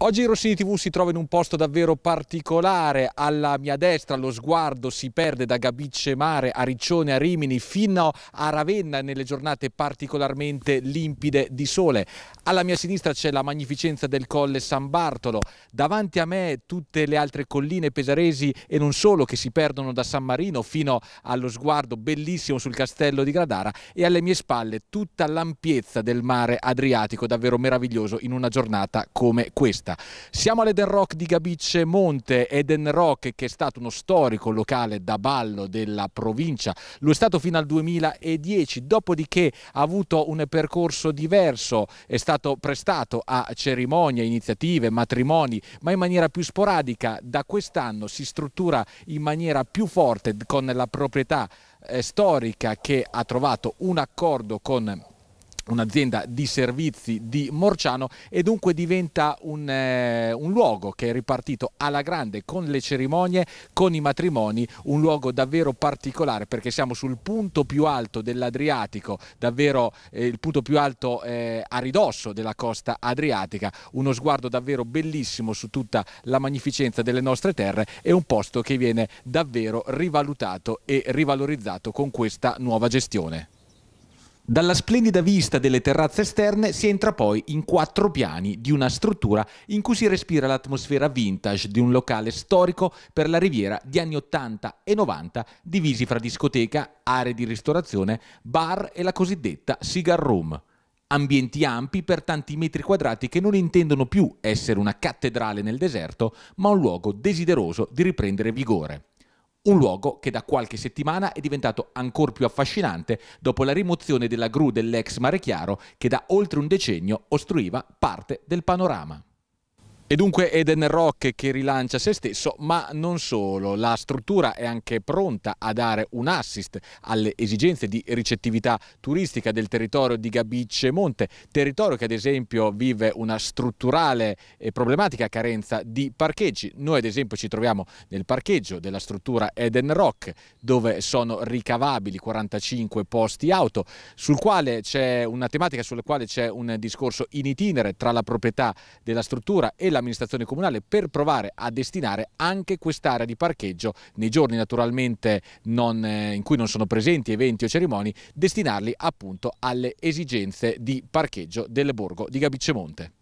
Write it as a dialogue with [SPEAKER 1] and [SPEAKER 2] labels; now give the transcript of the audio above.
[SPEAKER 1] Oggi Rossini TV si trova in un posto davvero particolare, alla mia destra lo sguardo si perde da Gabicce Mare a Riccione a Rimini fino a Ravenna nelle giornate particolarmente limpide di sole. Alla mia sinistra c'è la magnificenza del Colle San Bartolo, davanti a me tutte le altre colline pesaresi e non solo che si perdono da San Marino fino allo sguardo bellissimo sul castello di Gradara e alle mie spalle tutta l'ampiezza del mare Adriatico, davvero meraviglioso in una giornata come questa. Siamo all'Eden Rock di Gabicce Monte, Eden Rock che è stato uno storico locale da ballo della provincia, lo è stato fino al 2010, dopodiché ha avuto un percorso diverso, è stato prestato a cerimonie, iniziative, matrimoni, ma in maniera più sporadica. Da quest'anno si struttura in maniera più forte con la proprietà eh, storica che ha trovato un accordo con un'azienda di servizi di Morciano e dunque diventa un, eh, un, luogo che è ripartito alla grande con le cerimonie, con i matrimoni, un luogo davvero particolare perché siamo sul punto più alto dell'Adriatico, davvero eh, il punto più alto eh, a ridosso della costa adriatica, uno sguardo davvero bellissimo su tutta la magnificenza delle nostre terre e un posto che viene davvero rivalutato e rivalorizzato con questa nuova gestione. Dalla splendida vista delle terrazze esterne si entra poi in quattro piani di una struttura in cui si respira l'atmosfera vintage di un locale storico per la Riviera di anni 80 e 90, divisi fra discoteca, aree di ristorazione, bar e la cosiddetta cigar room. Ambienti ampi per tanti metri quadrati che non intendono più essere una cattedrale nel deserto, ma un luogo desideroso di riprendere vigore. Un luogo che da qualche settimana è diventato ancora più affascinante dopo la rimozione della gru dell'ex Mare Chiaro che da oltre un decennio ostruiva parte del panorama. E dunque Eden Rock che rilancia se stesso, ma non solo, la struttura è anche pronta a dare un assist alle esigenze di ricettività turistica del territorio di Gabicce Monte, territorio che ad esempio vive una strutturale e problematica carenza di parcheggi. Noi ad esempio ci troviamo nel parcheggio della struttura Eden Rock dove sono ricavabili 45 posti auto, sul quale c'è una tematica sulla quale c'è un discorso in itinere tra la proprietà della struttura e la dell'amministrazione comunale per provare a destinare anche quest'area di parcheggio nei giorni naturalmente non, eh, in cui non sono presenti eventi o cerimonie, destinarli appunto alle esigenze di parcheggio del borgo di Gabicemonte.